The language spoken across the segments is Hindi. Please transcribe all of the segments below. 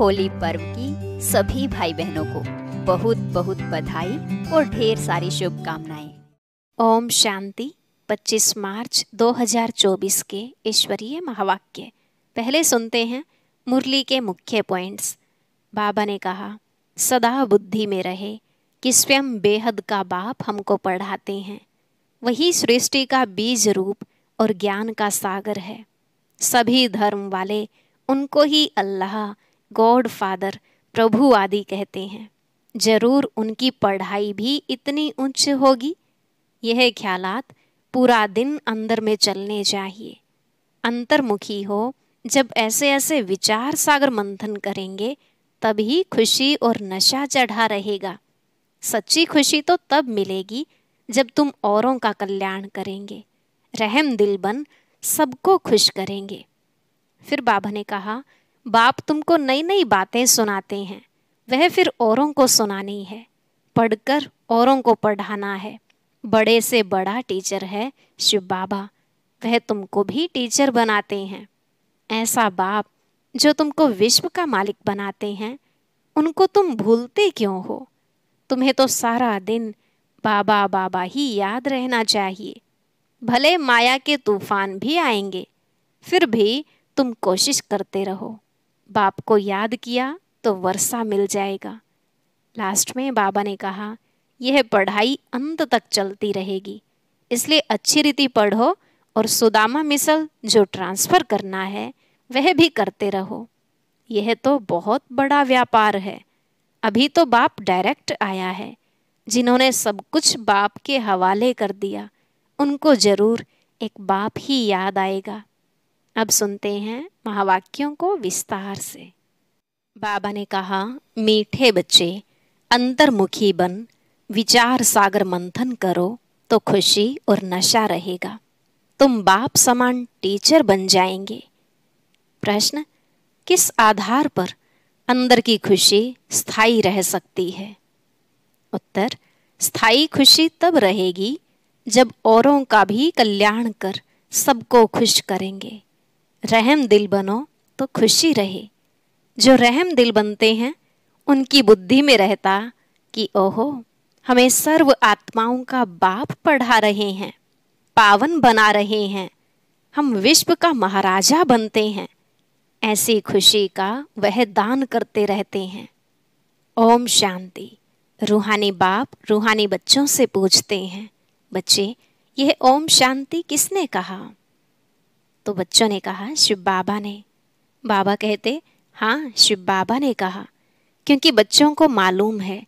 होली पर्व की सभी भाई बहनों को बहुत बहुत बधाई और ढेर सारी शुभकामनाएं ओम शांति 25 मार्च 2024 के ईश्वरीय महावाक्य पहले सुनते हैं मुरली के मुख्य पॉइंट्स बाबा ने कहा सदा बुद्धि में रहे कि स्वयं बेहद का बाप हमको पढ़ाते हैं वही सृष्टि का बीज रूप और ज्ञान का सागर है सभी धर्म वाले उनको ही अल्लाह गॉड फादर प्रभु आदि कहते हैं जरूर उनकी पढ़ाई भी इतनी उच्च होगी यह ख्यालात पूरा दिन अंदर में चलने चाहिए अंतर्मुखी हो जब ऐसे ऐसे विचार सागर मंथन करेंगे तभी खुशी और नशा चढ़ा रहेगा सच्ची खुशी तो तब मिलेगी जब तुम औरों का कल्याण करेंगे रहम दिल बन सबको खुश करेंगे फिर बाबा ने कहा बाप तुमको नई नई बातें सुनाते हैं वह फिर औरों को सुनानी है पढ़कर औरों को पढ़ाना है बड़े से बड़ा टीचर है शिव बाबा वह तुमको भी टीचर बनाते हैं ऐसा बाप जो तुमको विश्व का मालिक बनाते हैं उनको तुम भूलते क्यों हो तुम्हें तो सारा दिन बाबा बाबा ही याद रहना चाहिए भले माया के तूफान भी आएंगे फिर भी तुम कोशिश करते रहो बाप को याद किया तो वर्षा मिल जाएगा लास्ट में बाबा ने कहा यह पढ़ाई अंत तक चलती रहेगी इसलिए अच्छी रीति पढ़ो और सुदामा मिसल जो ट्रांसफ़र करना है वह भी करते रहो यह तो बहुत बड़ा व्यापार है अभी तो बाप डायरेक्ट आया है जिन्होंने सब कुछ बाप के हवाले कर दिया उनको ज़रूर एक बाप ही याद आएगा अब सुनते हैं महावाक्यों को विस्तार से बाबा ने कहा मीठे बच्चे अंतर्मुखी बन विचार सागर मंथन करो तो खुशी और नशा रहेगा तुम बाप समान टीचर बन जाएंगे प्रश्न किस आधार पर अंदर की खुशी स्थायी रह सकती है उत्तर स्थायी खुशी तब रहेगी जब औरों का भी कल्याण कर सबको खुश करेंगे रहम दिल बनो तो खुशी रहे जो रहम दिल बनते हैं उनकी बुद्धि में रहता कि ओहो हमें सर्व आत्माओं का बाप पढ़ा रहे हैं पावन बना रहे हैं हम विश्व का महाराजा बनते हैं ऐसी खुशी का वह दान करते रहते हैं ओम शांति रूहानी बाप रूहानी बच्चों से पूछते हैं बच्चे यह ओम शांति किसने कहा तो बच्चों ने कहा शिव बाबा ने बाबा कहते हाँ शिव बाबा ने कहा क्योंकि बच्चों को मालूम है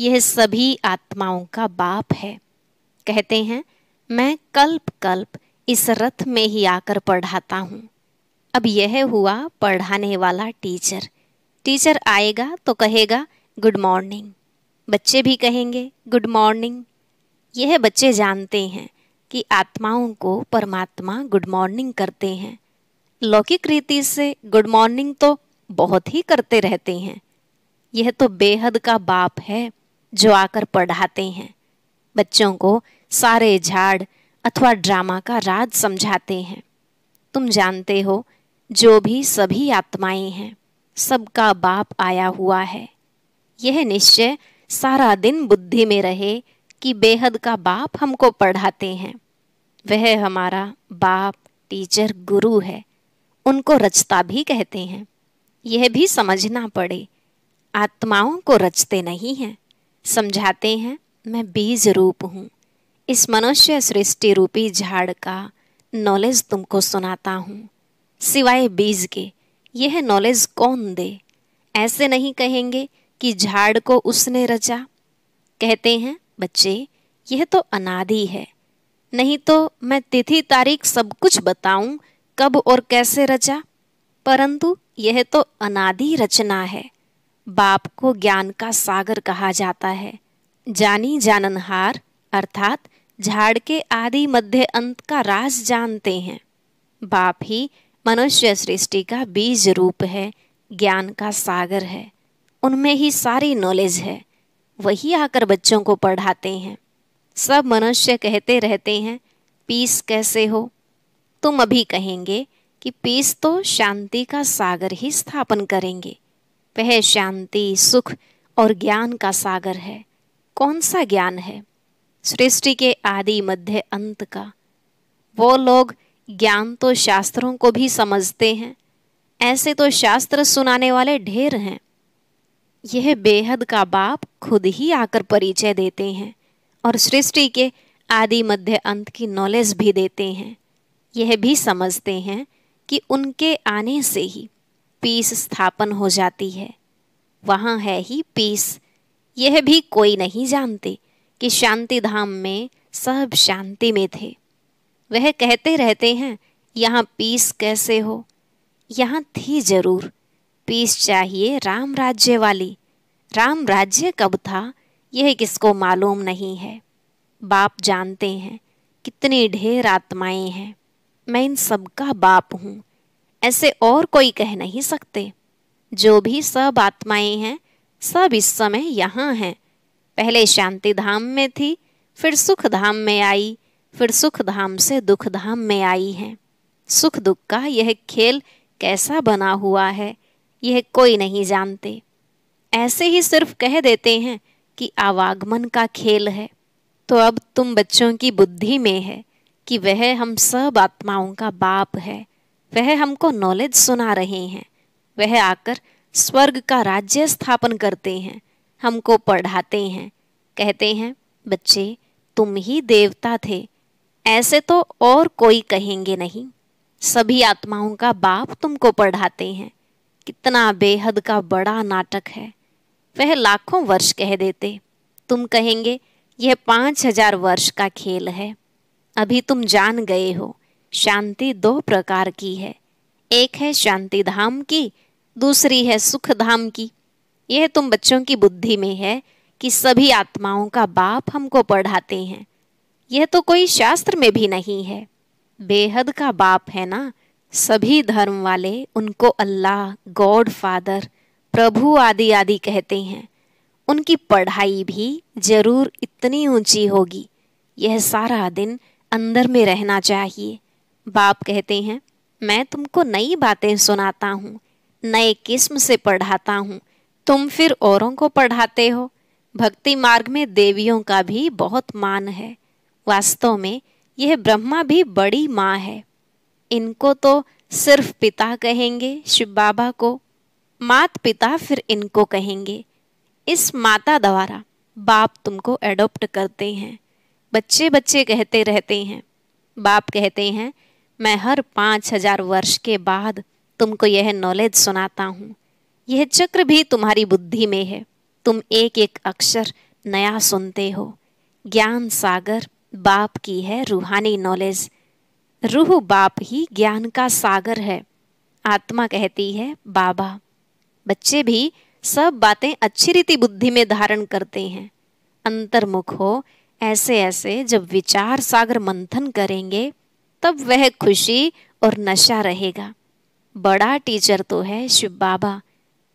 यह सभी आत्माओं का बाप है कहते हैं मैं कल्प कल्प इस रथ में ही आकर पढ़ाता हूँ अब यह हुआ पढ़ाने वाला टीचर टीचर आएगा तो कहेगा गुड मॉर्निंग बच्चे भी कहेंगे गुड मॉर्निंग यह बच्चे जानते हैं कि आत्माओं को परमात्मा गुड मॉर्निंग करते हैं लौकिक रीति से गुड मॉर्निंग तो बहुत ही करते रहते हैं यह तो बेहद का बाप है जो आकर पढ़ाते हैं बच्चों को सारे झाड़ अथवा ड्रामा का राज समझाते हैं तुम जानते हो जो भी सभी आत्माएं हैं सबका बाप आया हुआ है यह निश्चय सारा दिन बुद्धि में रहे कि बेहद का बाप हमको पढ़ाते हैं वह हमारा बाप टीचर गुरु है उनको रचता भी कहते हैं यह भी समझना पड़े आत्माओं को रचते नहीं हैं समझाते हैं मैं बीज रूप हूँ इस मनुष्य सृष्टि रूपी झाड़ का नॉलेज तुमको सुनाता हूँ सिवाय बीज के यह नॉलेज कौन दे ऐसे नहीं कहेंगे कि झाड़ को उसने रचा कहते हैं बच्चे यह तो अनादि है नहीं तो मैं तिथि तारीख सब कुछ बताऊं कब और कैसे रचा परंतु यह तो अनादि रचना है बाप को ज्ञान का सागर कहा जाता है जानी जाननहार अर्थात झाड़ के आदि मध्य अंत का राज जानते हैं बाप ही मनुष्य सृष्टि का बीज रूप है ज्ञान का सागर है उनमें ही सारी नॉलेज है वही आकर बच्चों को पढ़ाते हैं सब मनुष्य कहते रहते हैं पीस कैसे हो तुम अभी कहेंगे कि पीस तो शांति का सागर ही स्थापन करेंगे वह शांति सुख और ज्ञान का सागर है कौन सा ज्ञान है सृष्टि के आदि मध्य अंत का वो लोग ज्ञान तो शास्त्रों को भी समझते हैं ऐसे तो शास्त्र सुनाने वाले ढेर हैं यह बेहद का बाप खुद ही आकर परिचय देते हैं और सृष्टि के आदि मध्य अंत की नॉलेज भी देते हैं यह भी समझते हैं कि उनके आने से ही पीस स्थापन हो जाती है वहाँ है ही पीस यह भी कोई नहीं जानते कि शांति धाम में सब शांति में थे वह कहते रहते हैं यहाँ पीस कैसे हो यहाँ थी जरूर पीस चाहिए राम राज्य वाली राम राज्य कब था यह किसको मालूम नहीं है बाप जानते हैं कितनी ढेर आत्माएं हैं मैं इन सबका बाप हूँ ऐसे और कोई कह नहीं सकते जो भी सब आत्माएं हैं सब इस समय यहाँ हैं पहले शांति धाम में थी फिर सुख धाम में आई फिर सुख धाम से दुख धाम में आई हैं सुख दुख का यह खेल कैसा बना हुआ है यह कोई नहीं जानते ऐसे ही सिर्फ कह देते हैं कि आवागमन का खेल है तो अब तुम बच्चों की बुद्धि में है कि वह हम सब आत्माओं का बाप है वह हमको नॉलेज सुना रहे हैं वह आकर स्वर्ग का राज्य स्थापन करते हैं हमको पढ़ाते हैं कहते हैं बच्चे तुम ही देवता थे ऐसे तो और कोई कहेंगे नहीं सभी आत्माओं का बाप तुमको पढ़ाते हैं कितना बेहद का बड़ा नाटक है वह लाखों वर्ष कह देते तुम कहेंगे यह पाँच हजार वर्ष का खेल है अभी तुम जान गए हो शांति दो प्रकार की है एक है शांति धाम की दूसरी है सुख धाम की यह तुम बच्चों की बुद्धि में है कि सभी आत्माओं का बाप हमको पढ़ाते हैं यह तो कोई शास्त्र में भी नहीं है बेहद का बाप है ना सभी धर्म वाले उनको अल्लाह गॉड फादर प्रभु आदि आदि कहते हैं उनकी पढ़ाई भी जरूर इतनी ऊंची होगी यह सारा दिन अंदर में रहना चाहिए बाप कहते हैं मैं तुमको नई बातें सुनाता हूँ नए किस्म से पढ़ाता हूँ तुम फिर औरों को पढ़ाते हो भक्ति मार्ग में देवियों का भी बहुत मान है वास्तव में यह ब्रह्मा भी बड़ी माँ है इनको तो सिर्फ पिता कहेंगे शिव बाबा को मात पिता फिर इनको कहेंगे इस माता द्वारा बाप तुमको एडोप्ट करते हैं बच्चे बच्चे कहते रहते हैं बाप कहते हैं मैं हर पाँच हजार वर्ष के बाद तुमको यह नॉलेज सुनाता हूँ यह चक्र भी तुम्हारी बुद्धि में है तुम एक एक अक्षर नया सुनते हो ज्ञान सागर बाप की है रूहानी नॉलेज रूह बाप ही ज्ञान का सागर है आत्मा कहती है बाबा बच्चे भी सब बातें अच्छी रीति बुद्धि में धारण करते हैं अंतर्मुख हो ऐसे ऐसे जब विचार सागर मंथन करेंगे तब वह खुशी और नशा रहेगा बड़ा टीचर तो है शिव बाबा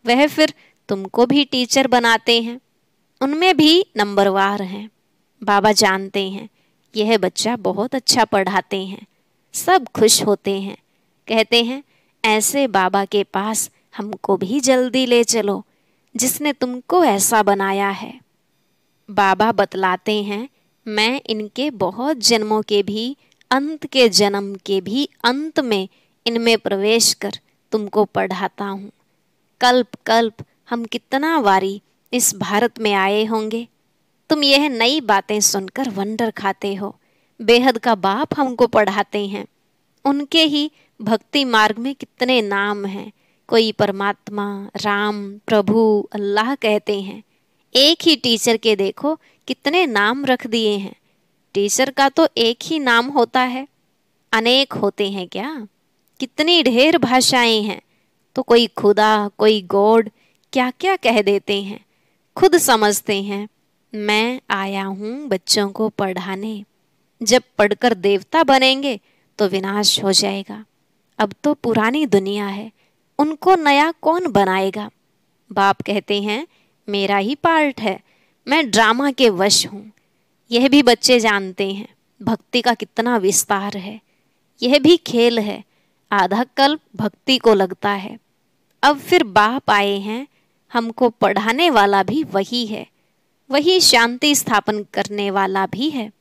वह फिर तुमको भी टीचर बनाते हैं उनमें भी नंबरवार हैं बाबा जानते हैं यह बच्चा बहुत अच्छा पढ़ाते हैं सब खुश होते हैं कहते हैं ऐसे बाबा के पास हमको भी जल्दी ले चलो जिसने तुमको ऐसा बनाया है बाबा बतलाते हैं मैं इनके बहुत जन्मों के भी अंत के जन्म के भी अंत में इनमें प्रवेश कर तुमको पढ़ाता हूँ कल्प कल्प हम कितना वारी इस भारत में आए होंगे तुम यह नई बातें सुनकर वंडर खाते हो बेहद का बाप हमको पढ़ाते हैं उनके ही भक्ति मार्ग में कितने नाम हैं कोई परमात्मा राम प्रभु अल्लाह कहते हैं एक ही टीचर के देखो कितने नाम रख दिए हैं टीचर का तो एक ही नाम होता है अनेक होते हैं क्या कितनी ढेर भाषाएं हैं तो कोई खुदा कोई गॉड क्या क्या कह देते हैं खुद समझते हैं मैं आया हूँ बच्चों को पढ़ाने जब पढ़कर देवता बनेंगे तो विनाश हो जाएगा अब तो पुरानी दुनिया है उनको नया कौन बनाएगा बाप कहते हैं मेरा ही पार्ट है मैं ड्रामा के वश हूँ यह भी बच्चे जानते हैं भक्ति का कितना विस्तार है यह भी खेल है आधा कल्प भक्ति को लगता है अब फिर बाप आए हैं हमको पढ़ाने वाला भी वही है वही शांति स्थापन करने वाला भी है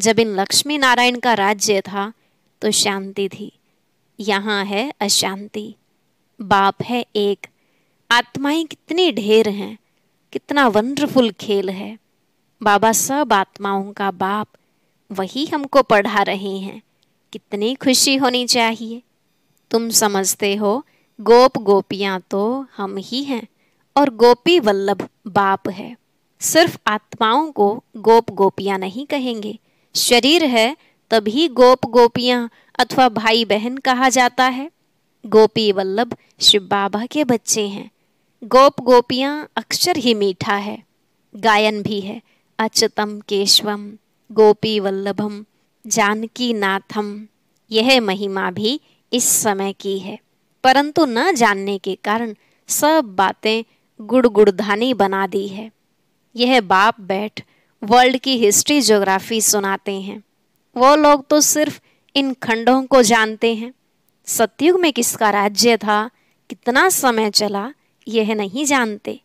जब इन लक्ष्मी नारायण का राज्य था तो शांति थी यहाँ है अशांति बाप है एक आत्माएं कितनी ढेर हैं कितना वंडरफुल खेल है बाबा सब आत्माओं का बाप वही हमको पढ़ा रहे हैं कितनी खुशी होनी चाहिए तुम समझते हो गोप गोपियाँ तो हम ही हैं और गोपी वल्लभ बाप है सिर्फ आत्माओं को गोप गोपियाँ नहीं कहेंगे शरीर है तभी गोप गोपियां अथवा भाई बहन कहा जाता है गोपी वल्लभ शिव बाबा के बच्चे हैं गोप गोपियां अक्षर ही मीठा है गायन भी है अचतम केशवम गोपी वल्लभम जानकी नाथम यह महिमा भी इस समय की है परंतु न जानने के कारण सब बातें गुड़गुड़धानी बना दी है यह बाप बैठ वर्ल्ड की हिस्ट्री ज्योग्राफी सुनाते हैं वो लोग तो सिर्फ इन खंडों को जानते हैं सतयुग में किसका राज्य था कितना समय चला यह नहीं जानते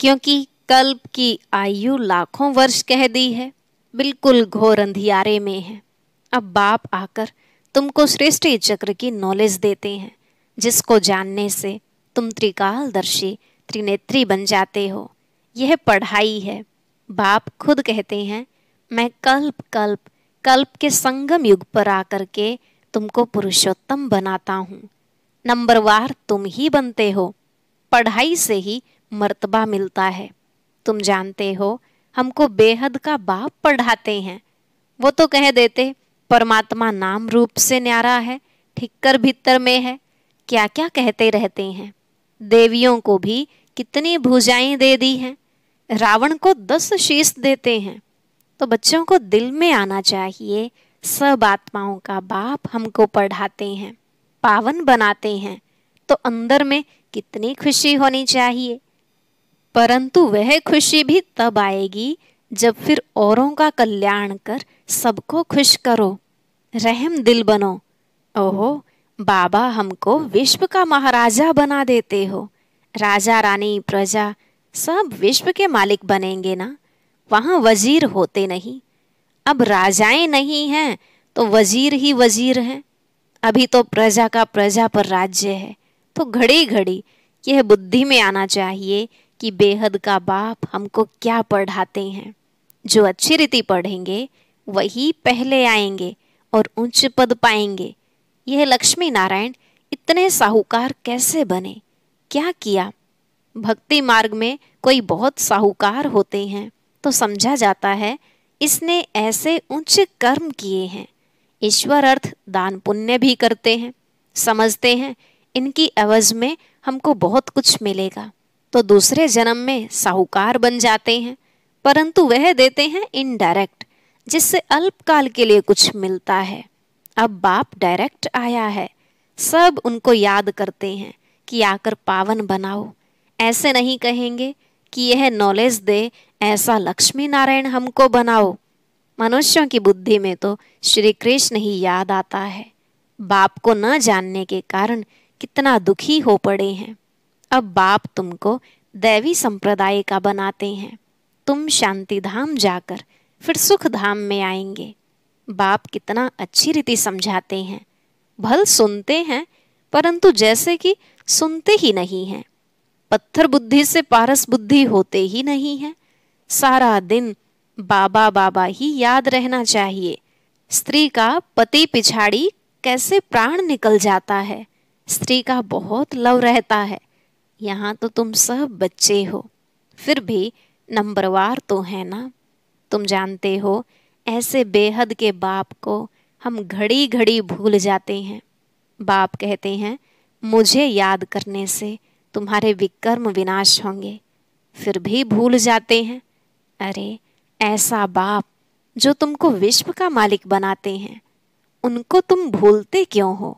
क्योंकि कल्प की आयु लाखों वर्ष कह दी है बिल्कुल घोर अंधियारे में है अब बाप आकर तुमको सृष्टि चक्र की नॉलेज देते हैं जिसको जानने से तुम त्रिकालदर्शी त्रिनेत्री बन जाते हो यह पढ़ाई है बाप खुद कहते हैं मैं कल्प कल्प कल्प के संगम युग पर आकर के तुमको पुरुषोत्तम बनाता हूँ नंबरवार तुम ही बनते हो पढ़ाई से ही मर्तबा मिलता है तुम जानते हो हमको बेहद का बाप पढ़ाते हैं वो तो कह देते परमात्मा नाम रूप से न्यारा है ठिक्कर भीतर में है क्या क्या कहते रहते हैं देवियों को भी कितनी भुजाएं दे दी हैं रावण को दस शीश देते हैं तो बच्चों को दिल में आना चाहिए सब आत्माओं का बाप हमको पढ़ाते हैं पावन बनाते हैं तो अंदर में कितनी खुशी होनी चाहिए परंतु वह खुशी भी तब आएगी जब फिर औरों का कल्याण कर सबको खुश करो रहम दिल बनो ओहो बाबा हमको विश्व का महाराजा बना देते हो राजा रानी प्रजा सब विश्व के मालिक बनेंगे ना वहाँ वजीर होते नहीं अब राजाएं नहीं हैं तो वजीर ही वजीर हैं अभी तो प्रजा का प्रजा पर राज्य है तो घड़ी घड़ी यह बुद्धि में आना चाहिए कि बेहद का बाप हमको क्या पढ़ाते हैं जो अच्छी रीति पढ़ेंगे वही पहले आएंगे और उच्च पद पाएंगे यह लक्ष्मी नारायण इतने साहूकार कैसे बने क्या किया भक्ति मार्ग में कोई बहुत साहूकार होते हैं तो समझा जाता है इसने ऐसे उच्च कर्म किए हैं ईश्वर अर्थ दान पुण्य भी करते हैं समझते हैं इनकी अवज में हमको बहुत कुछ मिलेगा तो दूसरे जन्म में साहूकार बन जाते हैं परंतु वह देते हैं इनडायरेक्ट जिससे अल्पकाल के लिए कुछ मिलता है अब बाप डायरेक्ट आया है सब उनको याद करते हैं कि आकर पावन बनाओ ऐसे नहीं कहेंगे कि यह नॉलेज दे ऐसा लक्ष्मी नारायण हमको बनाओ मनुष्यों की बुद्धि में तो श्री कृष्ण ही याद आता है बाप को न जानने के कारण कितना दुखी हो पड़े हैं अब बाप तुमको दैवी संप्रदाय का बनाते हैं तुम शांति धाम जाकर फिर सुख धाम में आएंगे बाप कितना अच्छी रीति समझाते हैं भल सुनते हैं परंतु जैसे कि सुनते ही नहीं हैं पत्थर बुद्धि से पारस बुद्धि होते ही नहीं है सारा दिन बाबा बाबा ही याद रहना चाहिए स्त्री का पति पिछाड़ी कैसे प्राण निकल जाता है स्त्री का बहुत लव रहता है यहाँ तो तुम सब बच्चे हो फिर भी नंबरवार तो है ना तुम जानते हो ऐसे बेहद के बाप को हम घड़ी घड़ी भूल जाते हैं बाप कहते हैं मुझे याद करने से तुम्हारे विकर्म विनाश होंगे फिर भी भूल जाते हैं अरे ऐसा बाप जो तुमको विश्व का मालिक बनाते हैं उनको तुम भूलते क्यों हो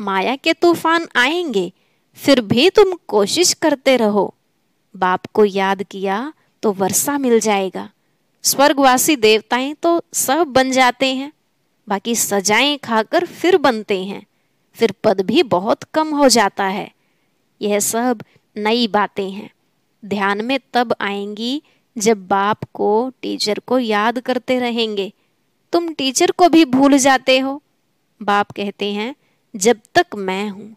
माया के तूफान आएंगे फिर भी तुम कोशिश करते रहो बाप को याद किया तो वर्षा मिल जाएगा स्वर्गवासी देवताएं तो सब बन जाते हैं बाकी सजाएं खाकर फिर बनते हैं फिर पद भी बहुत कम हो जाता है यह सब नई बातें हैं ध्यान में तब आएंगी जब बाप को टीचर को याद करते रहेंगे तुम टीचर को भी भूल जाते हो बाप कहते हैं जब तक मैं हूँ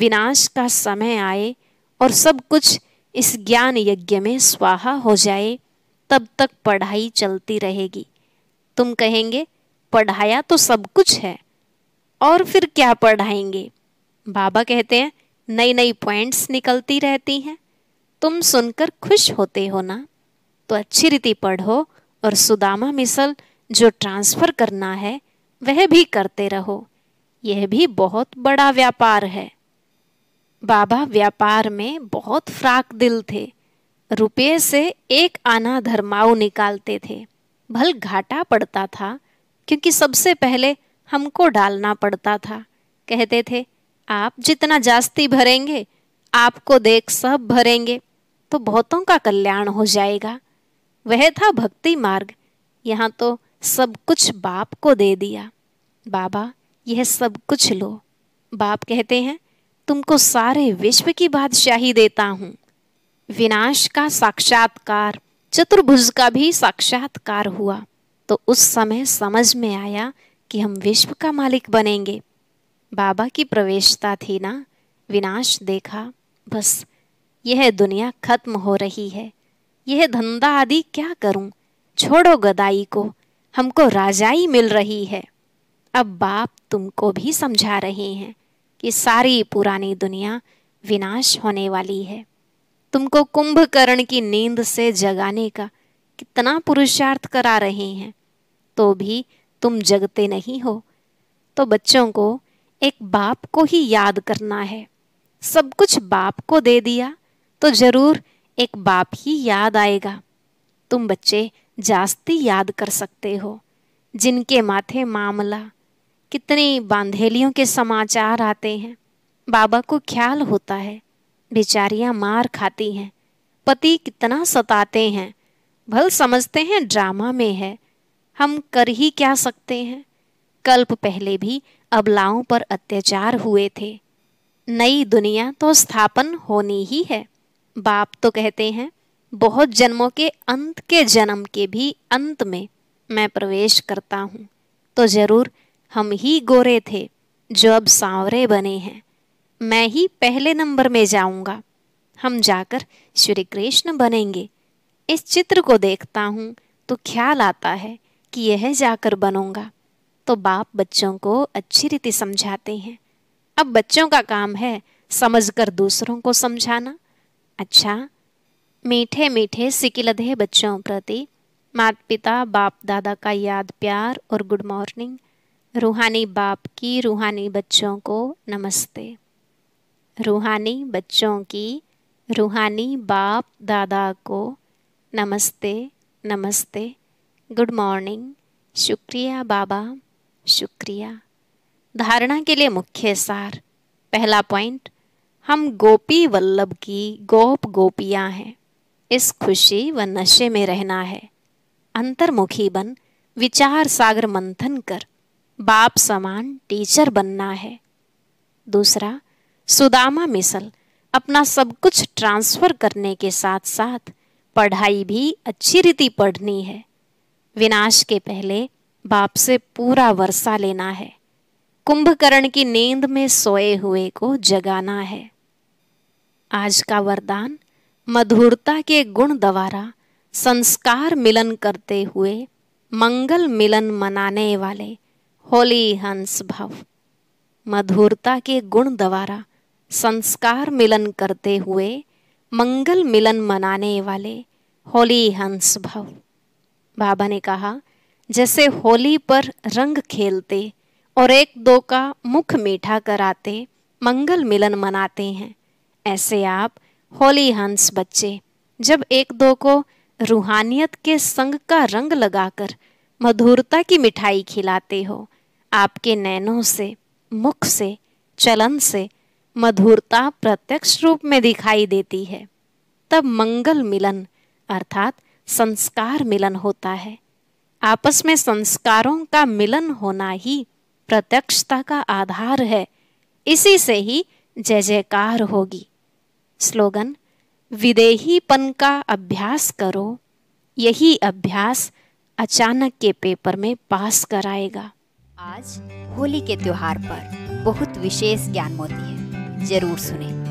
विनाश का समय आए और सब कुछ इस ज्ञान यज्ञ में स्वाहा हो जाए तब तक पढ़ाई चलती रहेगी तुम कहेंगे पढ़ाया तो सब कुछ है और फिर क्या पढ़ाएंगे बाबा कहते हैं नई नई पॉइंट्स निकलती रहती हैं तुम सुनकर खुश होते हो ना तो अच्छी रीति पढ़ो और सुदामा मिसल जो ट्रांसफ़र करना है वह भी करते रहो यह भी बहुत बड़ा व्यापार है बाबा व्यापार में बहुत फ्राक दिल थे रुपये से एक आना धर्माऊ निकालते थे भल घाटा पड़ता था क्योंकि सबसे पहले हमको डालना पड़ता था कहते थे आप जितना जास्ती भरेंगे आपको देख सब भरेंगे तो बहुतों का कल्याण हो जाएगा वह था भक्ति मार्ग यहाँ तो सब कुछ बाप को दे दिया बाबा यह सब कुछ लो बाप कहते हैं तुमको सारे विश्व की बादशाही देता हूँ विनाश का साक्षात्कार चतुर्भुज का भी साक्षात्कार हुआ तो उस समय समझ में आया कि हम विश्व का मालिक बनेंगे बाबा की प्रवेशता थी ना विनाश देखा बस यह दुनिया खत्म हो रही है यह धंधा आदि क्या करूं? छोड़ो गदाई को हमको राजाई मिल रही है अब बाप तुमको भी समझा रहे हैं कि सारी पुरानी दुनिया विनाश होने वाली है तुमको कुंभकर्ण की नींद से जगाने का कितना पुरुषार्थ करा रहे हैं तो भी तुम जगते नहीं हो तो बच्चों को एक बाप को ही याद करना है सब कुछ बाप को दे दिया तो ज़रूर एक बाप ही याद आएगा तुम बच्चे जास्ती याद कर सकते हो जिनके माथे मामला कितनी बांधेलियों के समाचार आते हैं बाबा को ख्याल होता है बेचारियाँ मार खाती हैं पति कितना सताते हैं भल समझते हैं ड्रामा में है हम कर ही क्या सकते हैं कल्प पहले भी अबलाओं पर अत्याचार हुए थे नई दुनिया तो स्थापन होनी ही है बाप तो कहते हैं बहुत जन्मों के अंत के जन्म के भी अंत में मैं प्रवेश करता हूँ तो ज़रूर हम ही गोरे थे जो अब सांवरे बने हैं मैं ही पहले नंबर में जाऊँगा हम जाकर श्री कृष्ण बनेंगे इस चित्र को देखता हूँ तो ख्याल आता है कि यह जाकर बनूंगा तो बाप बच्चों को अच्छी रीति समझाते हैं अब बच्चों का काम है समझकर दूसरों को समझाना अच्छा मीठे मीठे सिकिलधे बच्चों प्रति माता पिता बाप दादा का याद प्यार और गुड मॉर्निंग रूहानी बाप की रूहानी बच्चों को नमस्ते रूहानी बच्चों की रूहानी बाप दादा को नमस्ते नमस्ते गुड मॉर्निंग शुक्रिया बाबा शुक्रिया धारणा के लिए मुख्य सार पहला पॉइंट हम गोपी वल्लभ की गोप गोपियां हैं इस खुशी व नशे में रहना है अंतर्मुखी बन विचार सागर मंथन कर बाप समान टीचर बनना है दूसरा सुदामा मिसल अपना सब कुछ ट्रांसफ़र करने के साथ साथ पढ़ाई भी अच्छी रीति पढ़नी है विनाश के पहले बाप से पूरा वर्षा लेना है कुंभकर्ण की नींद में सोए हुए को जगाना है आज का वरदान मधुरता के गुण द्वारा संस्कार मिलन करते हुए मंगल मिलन मनाने वाले होली हंस भव मधुरता के गुण द्वारा संस्कार मिलन करते हुए मंगल मिलन मनाने वाले होली हंस भव बाबा ने कहा जैसे होली पर रंग खेलते और एक दो का मुख मीठा कराते मंगल मिलन मनाते हैं ऐसे आप होली हंस बच्चे जब एक दो को रूहानियत के संग का रंग लगाकर मधुरता की मिठाई खिलाते हो आपके नैनों से मुख से चलन से मधुरता प्रत्यक्ष रूप में दिखाई देती है तब मंगल मिलन अर्थात संस्कार मिलन होता है आपस में संस्कारों का मिलन होना ही प्रत्यक्षता का आधार है इसी से ही जय जयकार होगी स्लोगन विदेहीपन का अभ्यास करो यही अभ्यास अचानक के पेपर में पास कराएगा आज होली के त्योहार पर बहुत विशेष ज्ञान मोती है जरूर सुने